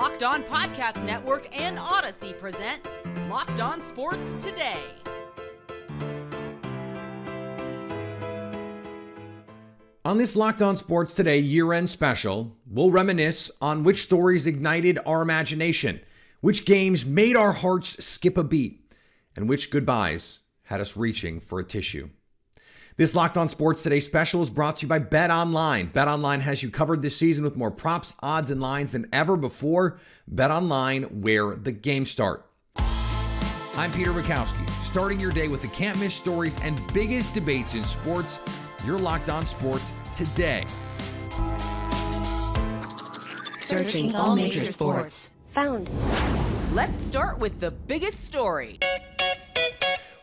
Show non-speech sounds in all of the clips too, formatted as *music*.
Locked On Podcast Network and Odyssey present Locked On Sports Today. On this Locked On Sports Today year end special, we'll reminisce on which stories ignited our imagination, which games made our hearts skip a beat, and which goodbyes had us reaching for a tissue. This Locked On Sports Today special is brought to you by Bet Online. Bet Online has you covered this season with more props, odds, and lines than ever before. Bet Online, where the game start. I'm Peter Bukowski, starting your day with the can't miss stories and biggest debates in sports. You're Locked On Sports today. Searching all major sports. Found. Let's start with the biggest story.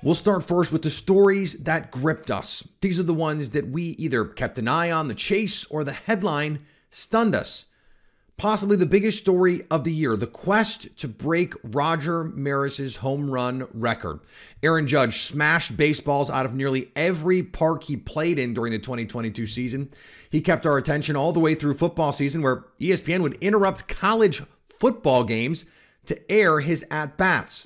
We'll start first with the stories that gripped us. These are the ones that we either kept an eye on the chase or the headline stunned us. Possibly the biggest story of the year, the quest to break Roger Maris's home run record. Aaron Judge smashed baseballs out of nearly every park he played in during the 2022 season. He kept our attention all the way through football season, where ESPN would interrupt college football games to air his at bats.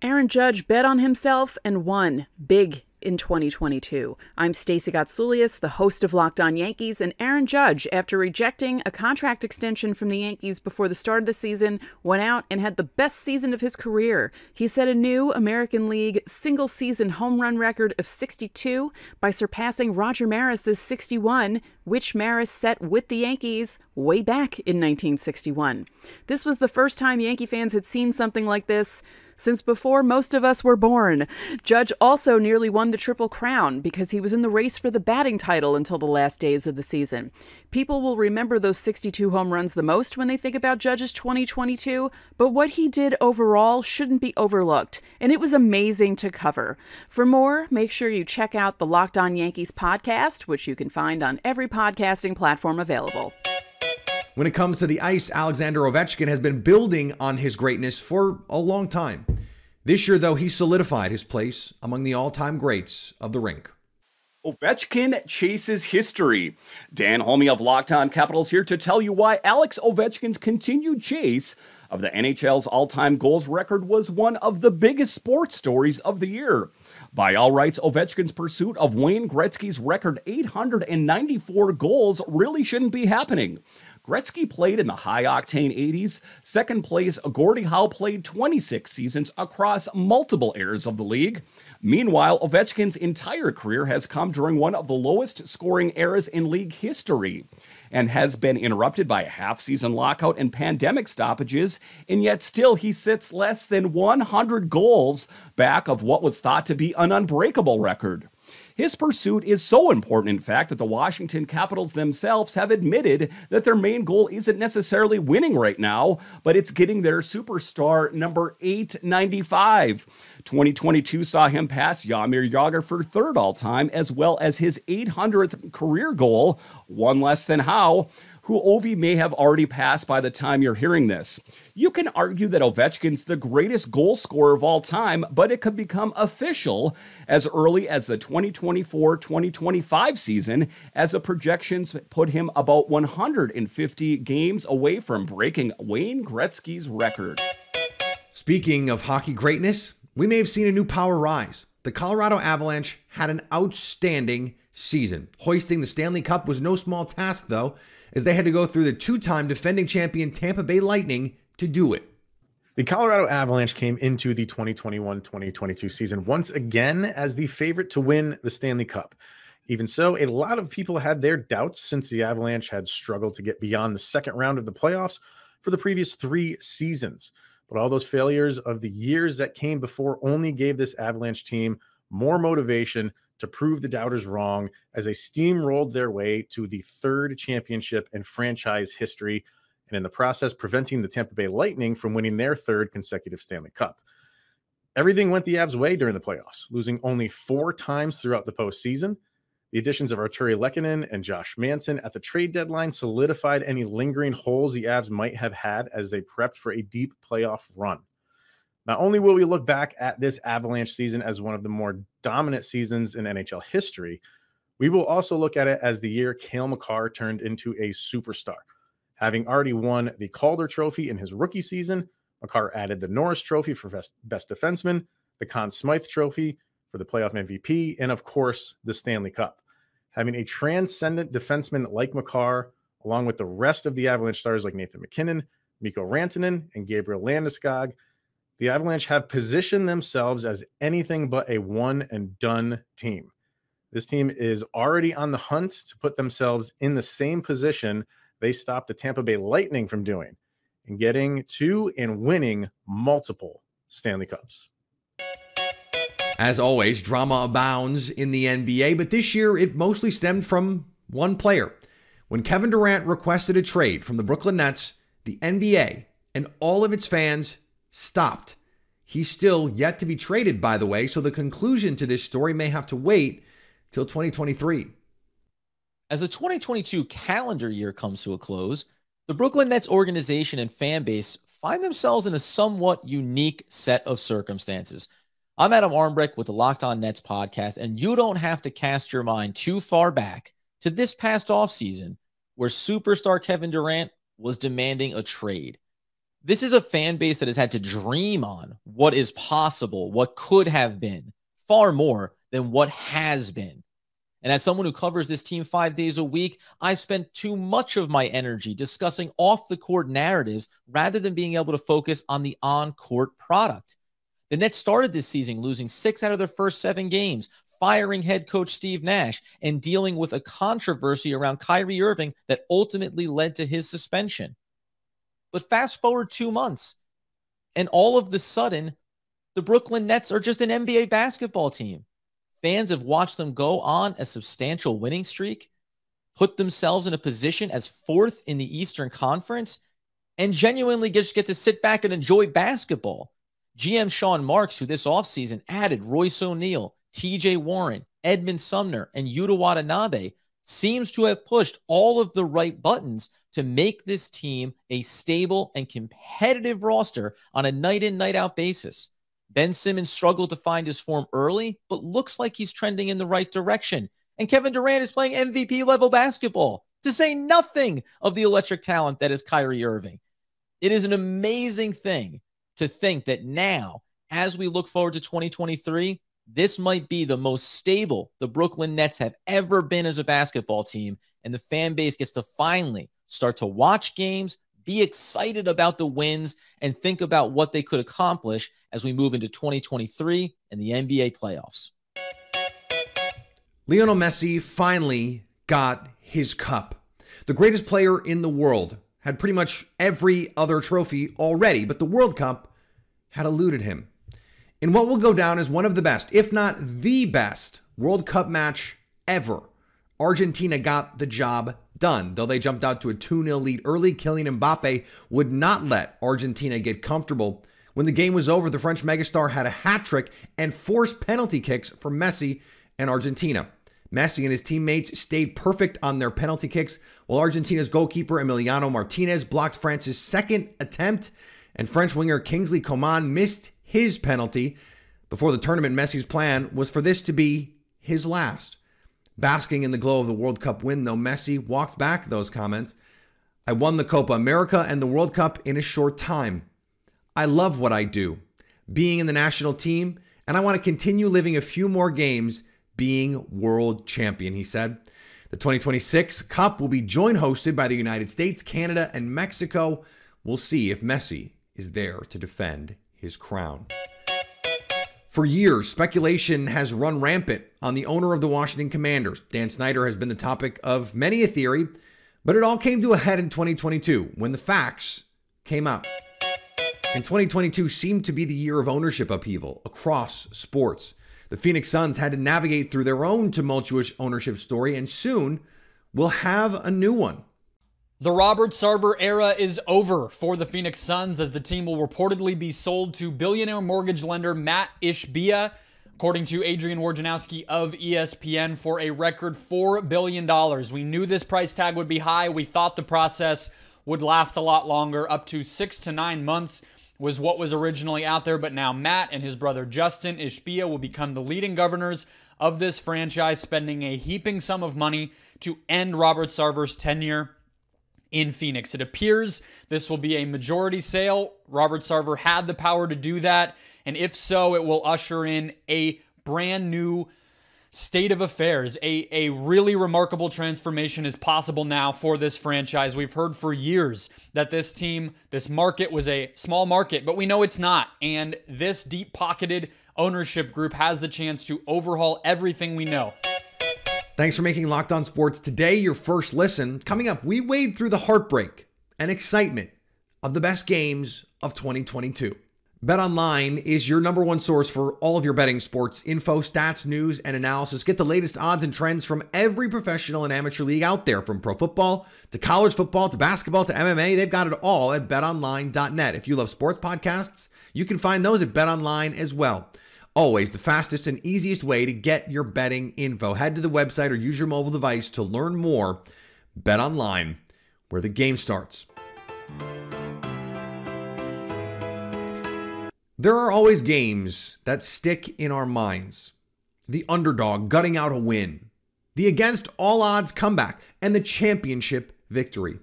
Aaron Judge bet on himself and won big in 2022. I'm Stacey Gotsoulias, the host of Locked On Yankees, and Aaron Judge, after rejecting a contract extension from the Yankees before the start of the season, went out and had the best season of his career. He set a new American League single season home run record of 62 by surpassing Roger Maris's 61, which Maris set with the Yankees way back in 1961. This was the first time Yankee fans had seen something like this since before most of us were born. Judge also nearly won the Triple Crown because he was in the race for the batting title until the last days of the season. People will remember those 62 home runs the most when they think about Judge's 2022, but what he did overall shouldn't be overlooked, and it was amazing to cover. For more, make sure you check out the Locked On Yankees podcast, which you can find on every podcasting platform available. When it comes to the ice, Alexander Ovechkin has been building on his greatness for a long time. This year, though, he solidified his place among the all time greats of the rink. Ovechkin chases history. Dan Holmey of Lockdown Capitals here to tell you why Alex Ovechkin's continued chase of the NHL's all time goals record was one of the biggest sports stories of the year. By all rights, Ovechkin's pursuit of Wayne Gretzky's record 894 goals really shouldn't be happening. Gretzky played in the high octane 80s. Second place, Gordie Howe played 26 seasons across multiple eras of the league. Meanwhile, Ovechkin's entire career has come during one of the lowest scoring eras in league history and has been interrupted by a half season lockout and pandemic stoppages. And yet, still, he sits less than 100 goals back of what was thought to be an unbreakable record. His pursuit is so important, in fact, that the Washington Capitals themselves have admitted that their main goal isn't necessarily winning right now, but it's getting their superstar number 895. 2022 saw him pass Yamir Yager for third all time, as well as his 800th career goal, one less than Howe who Ovi may have already passed by the time you're hearing this. You can argue that Ovechkin's the greatest goal scorer of all time, but it could become official as early as the 2024 2025 season, as the projections put him about 150 games away from breaking Wayne Gretzky's record. Speaking of hockey greatness, we may have seen a new power rise. The Colorado Avalanche had an outstanding season. Hoisting the Stanley Cup was no small task, though, as they had to go through the two time defending champion Tampa Bay Lightning to do it. The Colorado Avalanche came into the 2021 2022 season once again as the favorite to win the Stanley Cup. Even so, a lot of people had their doubts since the Avalanche had struggled to get beyond the second round of the playoffs for the previous three seasons. But all those failures of the years that came before only gave this Avalanche team more motivation to prove the doubters wrong as they steamrolled their way to the third championship in franchise history, and in the process, preventing the Tampa Bay Lightning from winning their third consecutive Stanley Cup. Everything went the Avs' way during the playoffs, losing only four times throughout the postseason. The additions of Arturi Lekkinen and Josh Manson at the trade deadline solidified any lingering holes the Avs might have had as they prepped for a deep playoff run. Not only will we look back at this Avalanche season as one of the more dominant seasons in NHL history, we will also look at it as the year Kale McCarr turned into a superstar. Having already won the Calder Trophy in his rookie season, McCarr added the Norris Trophy for best, best defenseman, the Conn Smythe Trophy for the playoff MVP, and of course, the Stanley Cup. Having a transcendent defenseman like McCarr, along with the rest of the Avalanche stars like Nathan McKinnon, Miko Rantanen, and Gabriel Landeskog, the Avalanche have positioned themselves as anything but a one and done team. This team is already on the hunt to put themselves in the same position they stopped the Tampa Bay Lightning from doing and getting to and winning multiple Stanley Cups. As always, drama abounds in the NBA, but this year it mostly stemmed from one player. When Kevin Durant requested a trade from the Brooklyn Nets, the NBA and all of its fans stopped. He's still yet to be traded, by the way, so the conclusion to this story may have to wait till 2023. As the 2022 calendar year comes to a close, the Brooklyn Nets organization and fan base find themselves in a somewhat unique set of circumstances. I'm Adam Armbrick with the Locked On Nets podcast, and you don't have to cast your mind too far back to this past offseason where superstar Kevin Durant was demanding a trade. This is a fan base that has had to dream on what is possible, what could have been, far more than what has been. And as someone who covers this team five days a week, I spent too much of my energy discussing off the court narratives rather than being able to focus on the on court product. The Nets started this season losing six out of their first seven games, firing head coach Steve Nash, and dealing with a controversy around Kyrie Irving that ultimately led to his suspension. But fast forward two months, and all of the sudden, the Brooklyn Nets are just an NBA basketball team. Fans have watched them go on a substantial winning streak, put themselves in a position as fourth in the Eastern Conference, and genuinely just get to sit back and enjoy basketball. GM Sean Marks, who this offseason added Royce O'Neal, TJ Warren, Edmund Sumner, and Yuta Watanabe, seems to have pushed all of the right buttons to make this team a stable and competitive roster on a night in, night out basis. Ben Simmons struggled to find his form early, but looks like he's trending in the right direction. And Kevin Durant is playing MVP level basketball, to say nothing of the electric talent that is Kyrie Irving. It is an amazing thing to think that now, as we look forward to 2023, this might be the most stable the Brooklyn Nets have ever been as a basketball team. And the fan base gets to finally start to watch games, be excited about the wins, and think about what they could accomplish as we move into 2023 and the NBA playoffs. Lionel Messi finally got his cup. The greatest player in the world had pretty much every other trophy already, but the World Cup had eluded him. In what will go down as one of the best, if not the best, World Cup match ever, Argentina got the job done, though they jumped out to a 2 0 lead early. Kylian Mbappe would not let Argentina get comfortable. When the game was over, the French megastar had a hat trick and forced penalty kicks for Messi and Argentina. Messi and his teammates stayed perfect on their penalty kicks, while Argentina's goalkeeper Emiliano Martinez blocked France's second attempt, and French winger Kingsley Coman missed his penalty. Before the tournament, Messi's plan was for this to be his last. Basking in the glow of the World Cup win, though, Messi walked back those comments. I won the Copa America and the World Cup in a short time. I love what I do, being in the national team, and I want to continue living a few more games being world champion, he said. The 2026 Cup will be joint hosted by the United States, Canada, and Mexico. We'll see if Messi is there to defend his crown. For years, speculation has run rampant on the owner of the Washington Commanders. Dan Snyder has been the topic of many a theory, but it all came to a head in 2022 when the facts came out. And 2022 seemed to be the year of ownership upheaval across sports. The Phoenix Suns had to navigate through their own tumultuous ownership story and soon will have a new one. The Robert Sarver era is over for the Phoenix Suns as the team will reportedly be sold to billionaire mortgage lender Matt Ishbia, according to Adrian Wojnarowski of ESPN, for a record $4 billion. We knew this price tag would be high. We thought the process would last a lot longer, up to six to nine months was what was originally out there, but now Matt and his brother Justin Ishbia will become the leading governors of this franchise, spending a heaping sum of money to end Robert Sarver's tenure in Phoenix. It appears this will be a majority sale. Robert Sarver had the power to do that. And if so, it will usher in a brand new state of affairs. A, a really remarkable transformation is possible now for this franchise. We've heard for years that this team, this market was a small market, but we know it's not. And this deep pocketed ownership group has the chance to overhaul everything we know. Thanks for making Locked On Sports today your first listen. Coming up, we wade through the heartbreak and excitement of the best games of 2022. BetOnline is your number one source for all of your betting sports info, stats, news, and analysis. Get the latest odds and trends from every professional and amateur league out there, from pro football to college football to basketball to MMA. They've got it all at betonline.net. If you love sports podcasts, you can find those at betonline as well. Always the fastest and easiest way to get your betting info. Head to the website or use your mobile device to learn more. Bet online, where the game starts. There are always games that stick in our minds the underdog gutting out a win, the against all odds comeback, and the championship victory.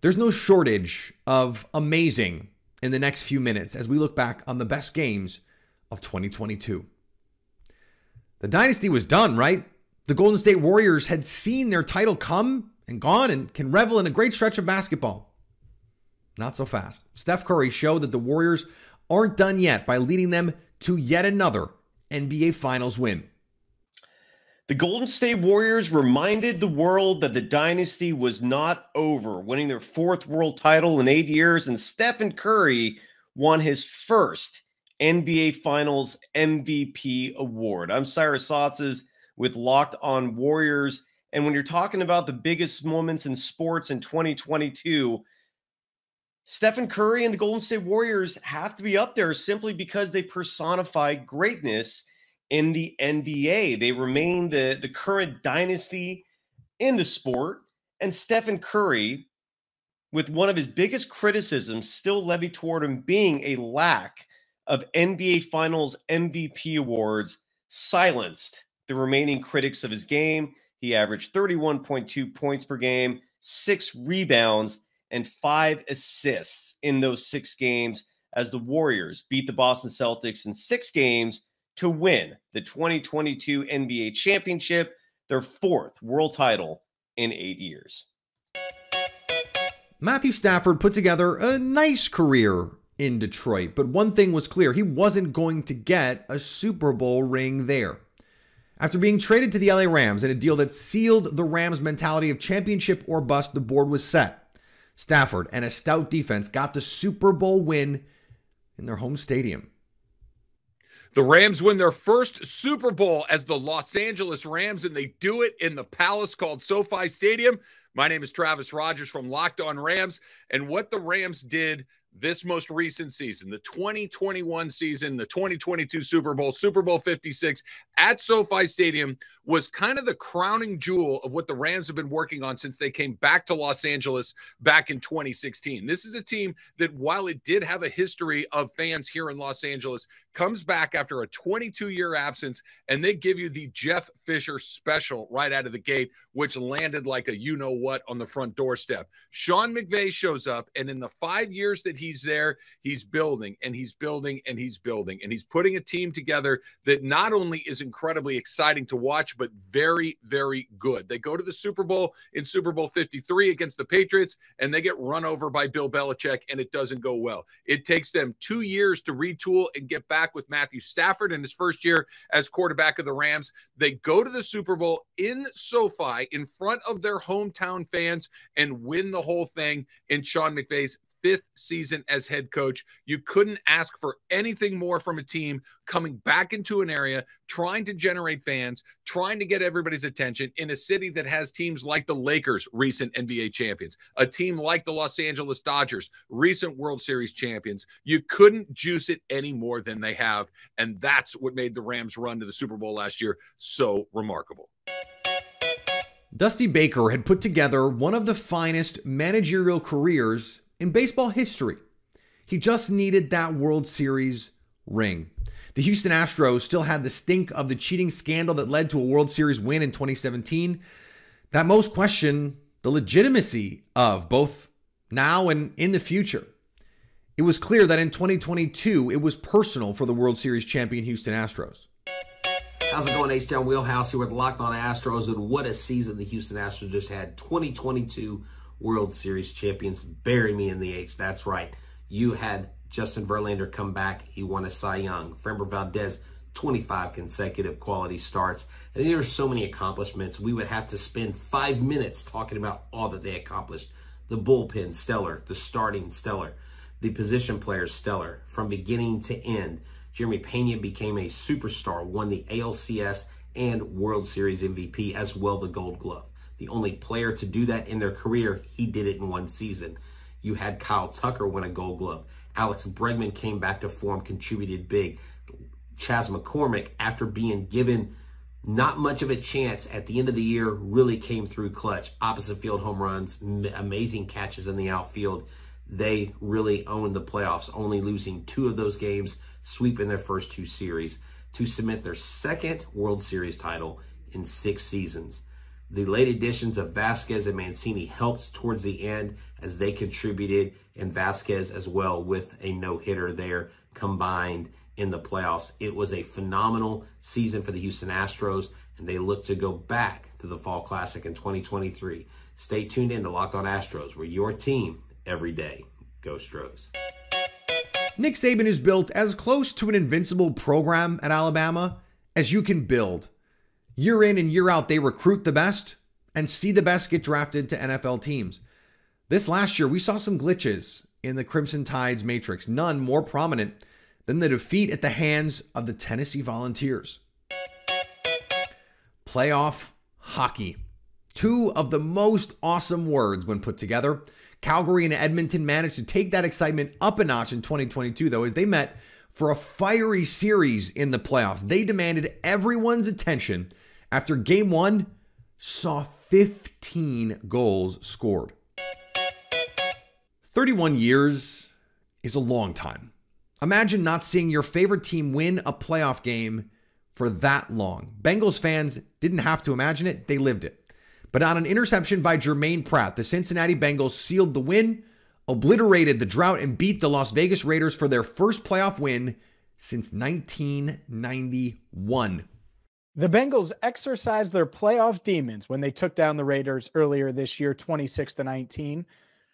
There's no shortage of amazing in the next few minutes as we look back on the best games of 2022. The dynasty was done, right? The Golden State Warriors had seen their title come and gone and can revel in a great stretch of basketball. Not so fast. Steph Curry showed that the Warriors aren't done yet by leading them to yet another NBA Finals win. The Golden State Warriors reminded the world that the dynasty was not over, winning their fourth world title in eight years, and Stephen Curry won his first NBA Finals MVP award. I'm Cyrus Sotzes with Locked On Warriors. And when you're talking about the biggest moments in sports in 2022, Stephen Curry and the Golden State Warriors have to be up there simply because they personify greatness in the NBA. They remain the, the current dynasty in the sport. And Stephen Curry, with one of his biggest criticisms still levied toward him being a lack of NBA Finals MVP awards silenced the remaining critics of his game. He averaged 31.2 points per game, six rebounds, and five assists in those six games as the Warriors beat the Boston Celtics in six games to win the 2022 NBA championship, their fourth world title in eight years. Matthew Stafford put together a nice career in Detroit. But one thing was clear he wasn't going to get a Super Bowl ring there. After being traded to the LA Rams in a deal that sealed the Rams' mentality of championship or bust, the board was set. Stafford and a stout defense got the Super Bowl win in their home stadium. The Rams win their first Super Bowl as the Los Angeles Rams, and they do it in the palace called SoFi Stadium. My name is Travis Rogers from Locked On Rams, and what the Rams did this most recent season, the 2021 season, the 2022 Super Bowl, Super Bowl 56 at SoFi Stadium was kind of the crowning jewel of what the Rams have been working on since they came back to Los Angeles back in 2016. This is a team that, while it did have a history of fans here in Los Angeles, comes back after a 22 year absence and they give you the Jeff Fisher special right out of the gate, which landed like a you know what on the front doorstep. Sean McVay shows up, and in the five years that he's there, he's building and he's building and he's building and he's putting a team together that not only is incredibly exciting to watch, but very, very good. They go to the Super Bowl in Super Bowl 53 against the Patriots, and they get run over by Bill Belichick, and it doesn't go well. It takes them two years to retool and get back with Matthew Stafford in his first year as quarterback of the Rams. They go to the Super Bowl in SoFi in front of their hometown fans and win the whole thing in Sean McVay's fifth season as head coach. You couldn't ask for anything more from a team coming back into an area, trying to generate fans, trying to get everybody's attention in a city that has teams like the Lakers, recent NBA champions, a team like the Los Angeles Dodgers, recent World Series champions. You couldn't juice it any more than they have. And that's what made the Rams run to the Super Bowl last year so remarkable. Dusty Baker had put together one of the finest managerial careers in baseball history. He just needed that World Series ring. The Houston Astros still had the stink of the cheating scandal that led to a World Series win in 2017 that most question the legitimacy of both now and in the future. It was clear that in 2022, it was personal for the World Series champion Houston Astros. How's it going, H Town Wheelhouse here with Locked On Astros, and what a season the Houston Astros just had. 2022 World Series champions. Bury me in the H. That's right. You had Justin Verlander come back. He won a Cy Young. Framber Valdez, 25 consecutive quality starts. And there are so many accomplishments. We would have to spend five minutes talking about all that they accomplished. The bullpen, stellar. The starting, stellar. The position players, stellar. From beginning to end, Jeremy Pena became a superstar, won the ALCS and World Series MVP, as well the Gold Glove the only player to do that in their career. He did it in one season. You had Kyle Tucker win a gold glove. Alex Bregman came back to form, contributed big. Chaz McCormick, after being given not much of a chance at the end of the year, really came through clutch. Opposite field home runs, amazing catches in the outfield. They really owned the playoffs, only losing two of those games, sweeping their first two series to cement their second World Series title in six seasons. The late additions of Vasquez and Mancini helped towards the end as they contributed, and Vasquez as well with a no hitter there combined in the playoffs. It was a phenomenal season for the Houston Astros, and they look to go back to the Fall Classic in 2023. Stay tuned in to Locked On Astros. We're your team every day. Go Astros! Nick Saban is built as close to an invincible program at Alabama as you can build year in and year out, they recruit the best and see the best get drafted to NFL teams. This last year, we saw some glitches in the Crimson Tide's matrix, none more prominent than the defeat at the hands of the Tennessee Volunteers. Playoff hockey. Two of the most awesome words when put together. Calgary and Edmonton managed to take that excitement up a notch in 2022, though, as they met for a fiery series in the playoffs. They demanded everyone's attention after game one, saw 15 goals scored. 31 years is a long time. Imagine not seeing your favorite team win a playoff game for that long. Bengals fans didn't have to imagine it, they lived it. But on an interception by Jermaine Pratt, the Cincinnati Bengals sealed the win, obliterated the drought, and beat the Las Vegas Raiders for their first playoff win since 1991. The Bengals exercised their playoff demons when they took down the Raiders earlier this year, 26 to 19.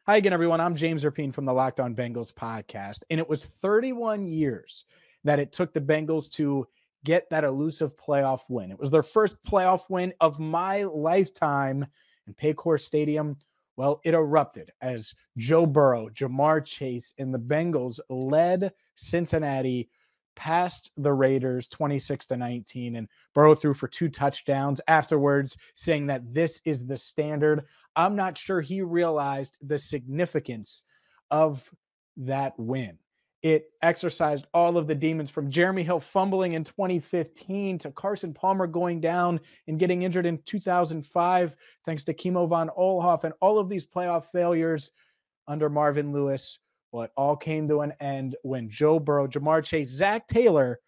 Hi again, everyone. I'm James Erpine from the Locked On Bengals podcast. And it was 31 years that it took the Bengals to get that elusive playoff win. It was their first playoff win of my lifetime. in Paycor Stadium, well, it erupted as Joe Burrow, Jamar Chase, and the Bengals led Cincinnati passed the Raiders 26 to 19 and Burrow threw for two touchdowns afterwards saying that this is the standard. I'm not sure he realized the significance of that win. It exercised all of the demons from Jeremy Hill fumbling in 2015 to Carson Palmer going down and getting injured in 2005 thanks to Kimmo von Olhoff and all of these playoff failures under Marvin Lewis well, it all came to an end when Joe Burrow, Jamar Chase, Zach Taylor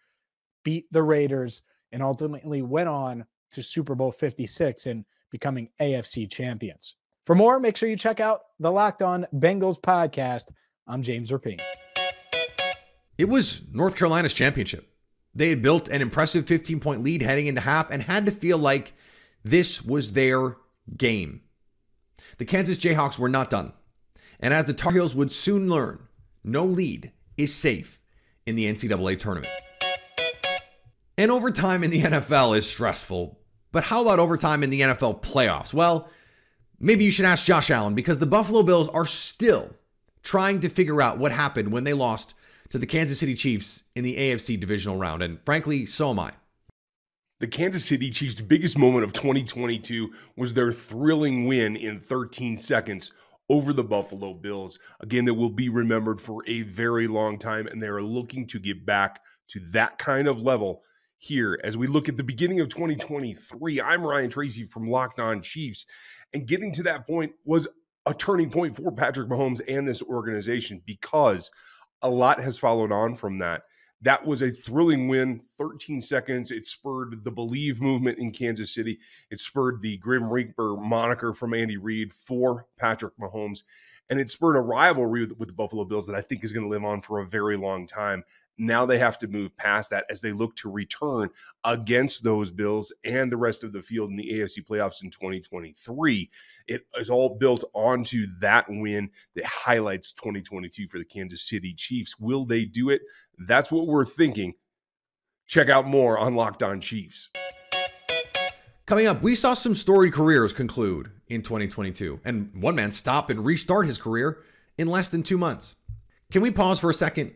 beat the Raiders and ultimately went on to Super Bowl 56 and becoming AFC champions. For more, make sure you check out the Locked On Bengals podcast. I'm James Rapine. It was North Carolina's championship. They had built an impressive 15 point lead heading into half and had to feel like this was their game. The Kansas Jayhawks were not done. And as the Tar Heels would soon learn, no lead is safe in the NCAA tournament. And overtime in the NFL is stressful, but how about overtime in the NFL playoffs? Well, maybe you should ask Josh Allen because the Buffalo Bills are still trying to figure out what happened when they lost to the Kansas City Chiefs in the AFC divisional round. And frankly, so am I. The Kansas City Chiefs' biggest moment of 2022 was their thrilling win in 13 seconds over the Buffalo Bills. Again, that will be remembered for a very long time, and they are looking to get back to that kind of level here as we look at the beginning of 2023. I'm Ryan Tracy from Locked On Chiefs, and getting to that point was a turning point for Patrick Mahomes and this organization because a lot has followed on from that. That was a thrilling win, 13 seconds. It spurred the Believe movement in Kansas City. It spurred the Grim Reaper moniker from Andy Reid for Patrick Mahomes. And it spurred a rivalry with, with the Buffalo Bills that I think is going to live on for a very long time. Now they have to move past that as they look to return against those Bills and the rest of the field in the AFC playoffs in 2023. It is all built onto that win that highlights 2022 for the Kansas City Chiefs. Will they do it? That's what we're thinking. Check out more on Locked On Chiefs. Coming up, we saw some storied careers conclude in 2022, and one man stop and restart his career in less than two months. Can we pause for a second?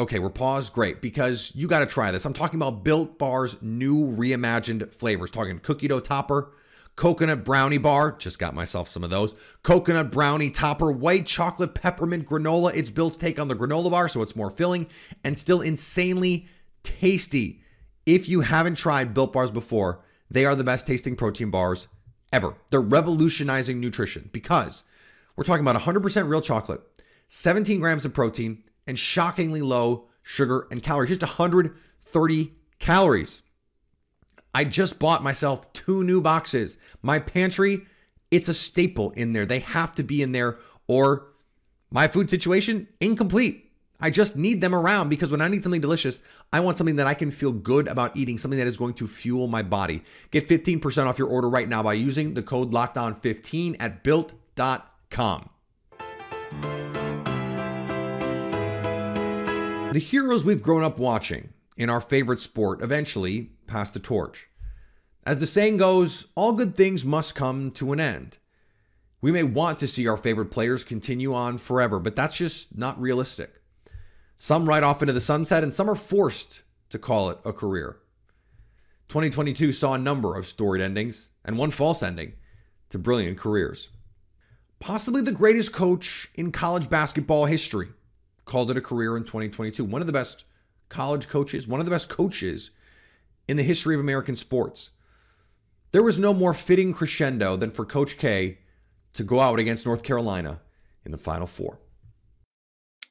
Okay, we're paused. Great, because you got to try this. I'm talking about Built Bar's new reimagined flavors, talking cookie dough topper coconut brownie bar. Just got myself some of those. Coconut brownie topper, white chocolate peppermint granola. It's to take on the granola bar, so it's more filling and still insanely tasty. If you haven't tried Built Bars before, they are the best tasting protein bars ever. They're revolutionizing nutrition because we're talking about 100% real chocolate, 17 grams of protein, and shockingly low sugar and calories, just 130 calories. I just bought myself two new boxes. My pantry, it's a staple in there. They have to be in there or my food situation incomplete. I just need them around because when I need something delicious, I want something that I can feel good about eating, something that is going to fuel my body. Get 15% off your order right now by using the code LOCKDOWN15 at built.com. The heroes we've grown up watching in our favorite sport eventually pass the torch. As the saying goes, all good things must come to an end. We may want to see our favorite players continue on forever, but that's just not realistic. Some ride off into the sunset, and some are forced to call it a career. 2022 saw a number of storied endings and one false ending to brilliant careers. Possibly the greatest coach in college basketball history called it a career in 2022. One of the best college coaches, one of the best coaches in the history of American sports. There was no more fitting crescendo than for Coach K to go out against North Carolina in the Final Four.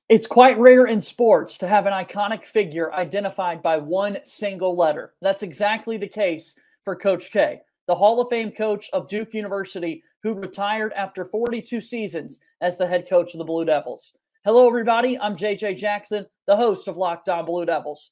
It's quite rare in sports to have an iconic figure identified by one single letter. That's exactly the case for Coach K, the Hall of Fame coach of Duke University, who retired after 42 seasons as the head coach of the Blue Devils. Hello, everybody. I'm JJ Jackson, the host of Locked On Blue Devils.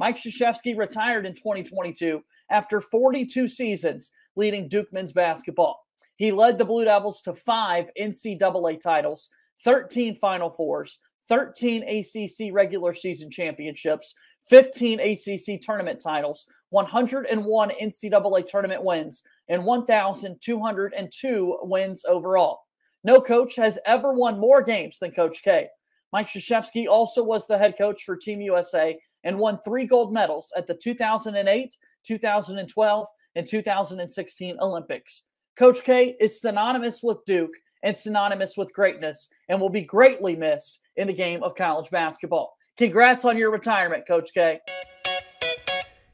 Mike Krzyzewski retired in 2022 after 42 seasons leading Duke men's basketball. He led the Blue Devils to five NCAA titles, 13 Final Fours, 13 ACC regular season championships, 15 ACC tournament titles, 101 NCAA tournament wins, and 1,202 wins overall. No coach has ever won more games than Coach K. Mike Krzyzewski also was the head coach for Team USA and won three gold medals at the 2008, 2012, and 2016 Olympics. Coach K is synonymous with Duke and synonymous with greatness and will be greatly missed in the game of college basketball. Congrats on your retirement, Coach K.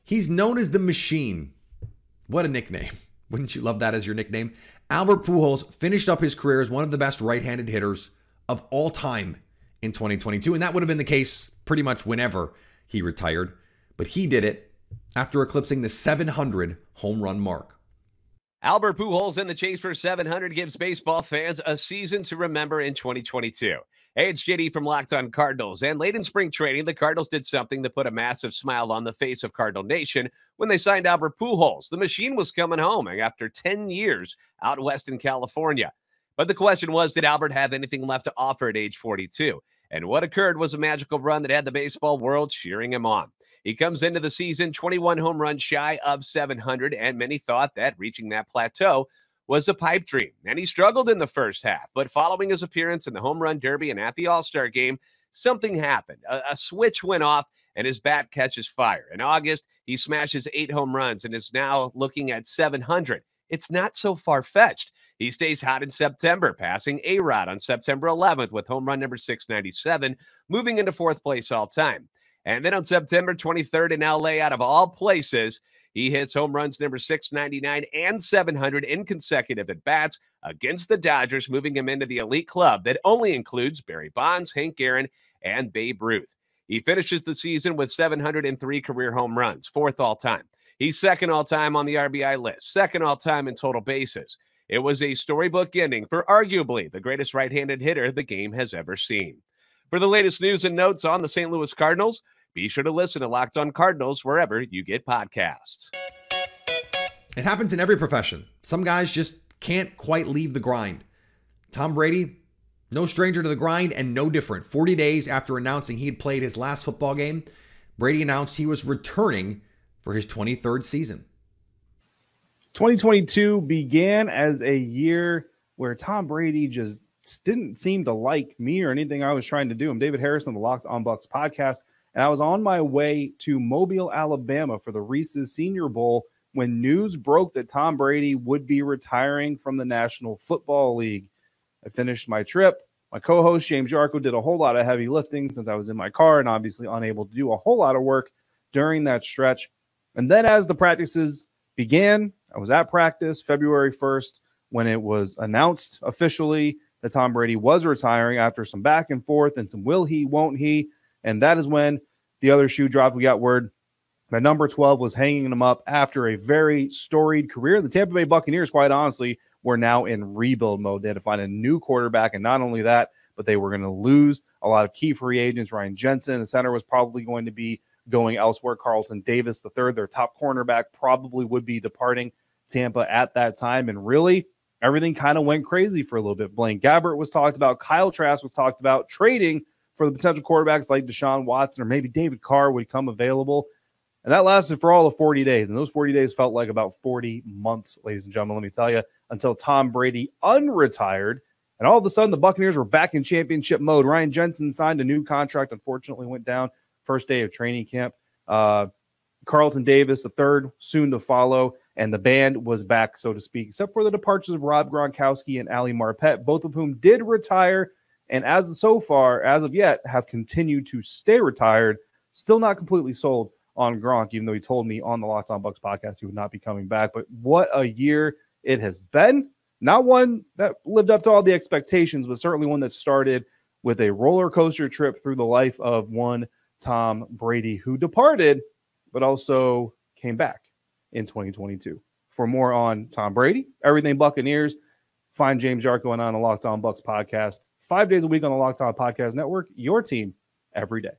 He's known as the Machine. What a nickname. *laughs* Wouldn't you love that as your nickname? Albert Pujols finished up his career as one of the best right-handed hitters of all time in 2022, and that would have been the case pretty much whenever he retired, but he did it after eclipsing the 700 home run mark. Albert Pujols in the chase for 700 gives baseball fans a season to remember in 2022. Hey, it's JD from Locked On Cardinals. And late in spring training, the Cardinals did something that put a massive smile on the face of Cardinal Nation when they signed Albert Pujols. The machine was coming home after 10 years out west in California. But the question was, did Albert have anything left to offer at age 42? And what occurred was a magical run that had the baseball world cheering him on. He comes into the season 21 home runs shy of 700, and many thought that reaching that plateau was a pipe dream. And he struggled in the first half, but following his appearance in the home run derby and at the All Star game, something happened. A, a, switch went off, and his bat catches fire. In August, he smashes eight home runs and is now looking at 700 it's not so far fetched. He stays hot in September, passing A Rod on September 11th with home run number 697, moving into fourth place all time. And then on September 23rd in LA, out of all places, he hits home runs number 699 and 700 in consecutive at bats against the Dodgers, moving him into the elite club that only includes Barry Bonds, Hank Aaron, and Babe Ruth. He finishes the season with 703 career home runs, fourth all time. He's second all time on the RBI list, second all time in total bases. It was a storybook ending for arguably the greatest right handed hitter the game has ever seen. For the latest news and notes on the St. Louis Cardinals, be sure to listen to Locked On Cardinals wherever you get podcasts. It happens in every profession. Some guys just can't quite leave the grind. Tom Brady, no stranger to the grind and no different. 40 days after announcing he had played his last football game, Brady announced he was returning for his 23rd season. 2022 began as a year where Tom Brady just didn't seem to like me or anything I was trying to do. I'm David Harrison, the Locked on Bucks podcast, and I was on my way to Mobile, Alabama for the Reese's Senior Bowl when news broke that Tom Brady would be retiring from the National Football League. I finished my trip. My co host, James Jarko, did a whole lot of heavy lifting since I was in my car and obviously unable to do a whole lot of work during that stretch. And then as the practices began, I was at practice February 1st when it was announced officially that Tom Brady was retiring after some back and forth and some will he, won't he. And that is when the other shoe dropped. We got word that number 12 was hanging him up after a very storied career. The Tampa Bay Buccaneers, quite honestly, were now in rebuild mode. They had to find a new quarterback. And not only that, but they were going to lose a lot of key free agents. Ryan Jensen, the center, was probably going to be going elsewhere. Carlton Davis, the third, their top cornerback, probably would be departing Tampa at that time. And really, everything kind of went crazy for a little bit. Blaine Gabbert was talked about, Kyle Trask was talked about, trading for the potential quarterbacks like Deshaun Watson or maybe David Carr would come available. And that lasted for all of 40 days. And those 40 days felt like about 40 months, ladies and gentlemen, let me tell you, until Tom Brady unretired. And all of a sudden, the Buccaneers were back in championship mode. Ryan Jensen signed a new contract, unfortunately, went down first day of training camp. Uh, Carlton Davis, the third, soon to follow, and the band was back, so to speak, except for the departures of Rob Gronkowski and Ali Marpet, both of whom did retire, and as so far as of yet have continued to stay retired. Still not completely sold on Gronk, even though he told me on the Locked On Bucks podcast he would not be coming back. But what a year it has been! Not one that lived up to all the expectations, but certainly one that started with a roller coaster trip through the life of one Tom Brady, who departed, but also came back in 2022. For more on Tom Brady, everything Buccaneers, find James Yarko and on the Locked On Bucks podcast five days a week on the Locked On Podcast Network, your team every day.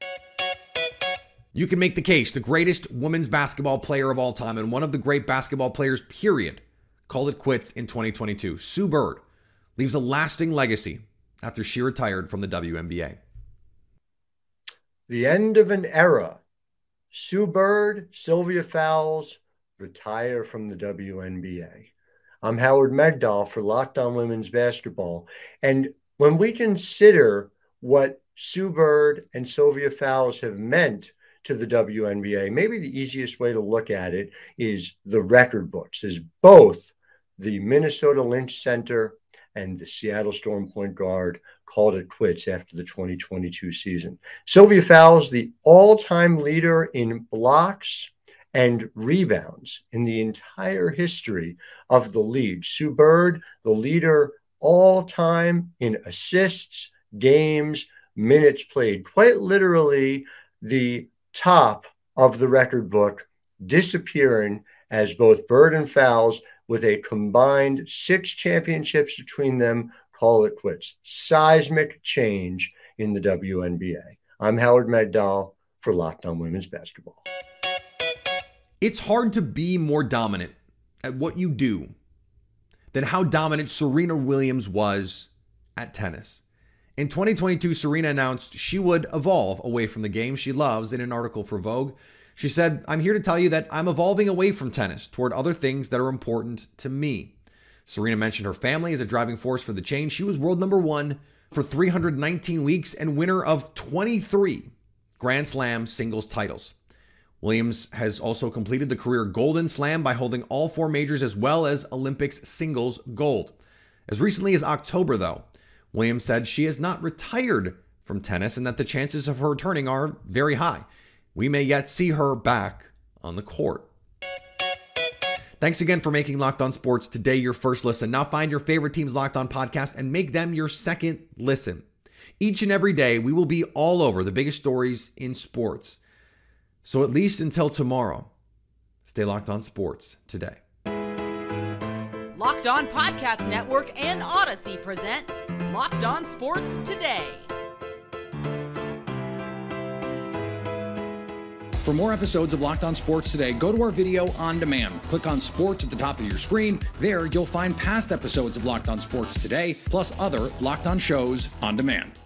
You can make the case the greatest women's basketball player of all time and one of the great basketball players, period, called it quits in 2022. Sue Bird leaves a lasting legacy after she retired from the WNBA. The end of an era. Sue Bird, Sylvia Fowles retire from the WNBA. I'm Howard Megdahl for Locked On Women's Basketball. And when we consider what Sue Bird and Sylvia Fowles have meant to the WNBA, maybe the easiest way to look at it is the record books, is both the Minnesota Lynch Center and the Seattle Storm point guard called it quits after the 2022 season. Sylvia Fowles, the all time leader in blocks and rebounds in the entire history of the league. Sue Bird, the leader all time in assists, games, minutes played, quite literally the top of the record book, disappearing as both Bird and Fowles with a combined six championships between them call it quits. Seismic change in the WNBA. I'm Howard Magdal for Locked On Women's Basketball. It's hard to be more dominant at what you do than how dominant Serena Williams was at tennis. In 2022, Serena announced she would evolve away from the game she loves in an article for Vogue. She said, I'm here to tell you that I'm evolving away from tennis toward other things that are important to me. Serena mentioned her family as a driving force for the change. She was world number one for 319 weeks and winner of 23 Grand Slam singles titles. Williams has also completed the career Golden Slam by holding all four majors as well as Olympics singles gold. As recently as October, though, Williams said she has not retired from tennis and that the chances of her returning are very high. We may yet see her back on the court. Thanks again for making Locked On Sports today your first listen. Now find your favorite team's Locked On podcast and make them your second listen. Each and every day, we will be all over the biggest stories in sports. So at least until tomorrow, stay locked on sports today. Locked On Podcast Network and Odyssey present Locked On Sports Today. For more episodes of Locked On Sports Today, go to our video on demand. Click on sports at the top of your screen. There, you'll find past episodes of Locked On Sports Today, plus other Locked On shows on demand.